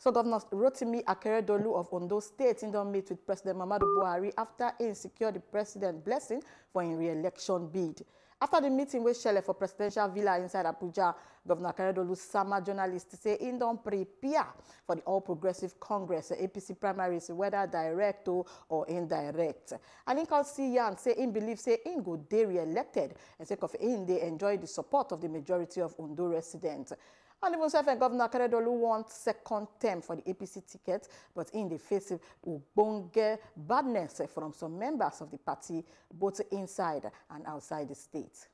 So, Governor Rotimi Akeredolu of Ondo State in meet with President Mamadou Buhari after he secured the president's blessing for his re-election bid. After the meeting with Shelley for presidential villa inside Abuja, Governor Akeredolu Sama journalists say he don't prepare for the All Progressive Congress, APC primaries, whether direct or indirect. And he can see Yan say he believes say he go day re-elected and sake of him they enjoy the support of the majority of Ondo residents. And even self and Governor Akeredolu wants second term for the APC ticket, but in the face of ubonge badness from some members of the party, both inside and outside the state.